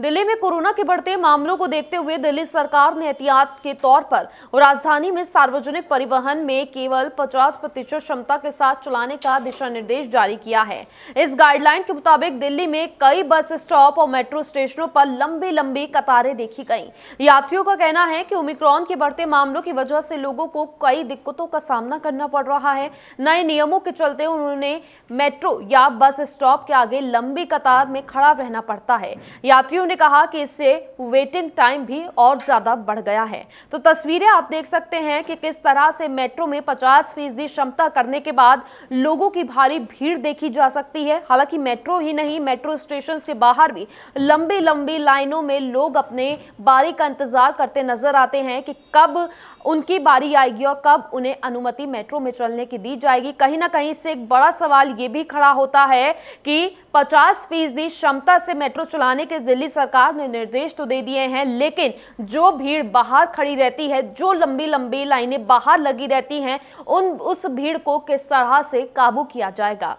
दिल्ली में कोरोना के बढ़ते मामलों को देखते हुए दिल्ली सरकार ने एहतियात के तौर पर राजधानी में सार्वजनिक परिवहन में केवल 50 प्रतिशत क्षमता के साथ चलाने का दिशा निर्देश जारी किया है इस गाइडलाइन के मुताबिक दिल्ली में कई बस स्टॉप और मेट्रो स्टेशनों पर लंबी लंबी कतारें देखी गई यात्रियों का कहना है की ओमिक्रॉन के बढ़ते मामलों की वजह से लोगों को कई दिक्कतों का सामना करना पड़ रहा है नए नियमों के चलते उन्होंने मेट्रो या बस स्टॉप के आगे लंबी कतार में खड़ा रहना पड़ता है यात्रियों उन्होंने कहा कि इससे वेटिंग टाइम भी और ज़्यादा बढ़ गया है तो तस्वीरें आप देख सकते हैं कि किस तरह से मेट्रो में पचास फीसदी क्षमता करने के बाद लोगों की भारी भीड़ देखी जा सकती है हालांकि मेट्रो ही नहीं मेट्रो स्टेशन के बाहर भी लंबी लंबी लाइनों में लोग अपने बारी का इंतजार करते नजर आते हैं कि कब उनकी बारी आएगी और कब उन्हें अनुमति मेट्रो में चलने की दी जाएगी कहीं ना कहीं से एक बड़ा सवाल ये भी खड़ा होता है कि पचास फीसदी क्षमता से मेट्रो चलाने के दिल्ली सरकार ने निर्देश तो दे दिए हैं लेकिन जो भीड़ बाहर खड़ी रहती है जो लंबी लंबी लाइनें बाहर लगी रहती हैं उन उस भीड़ को किस तरह से काबू किया जाएगा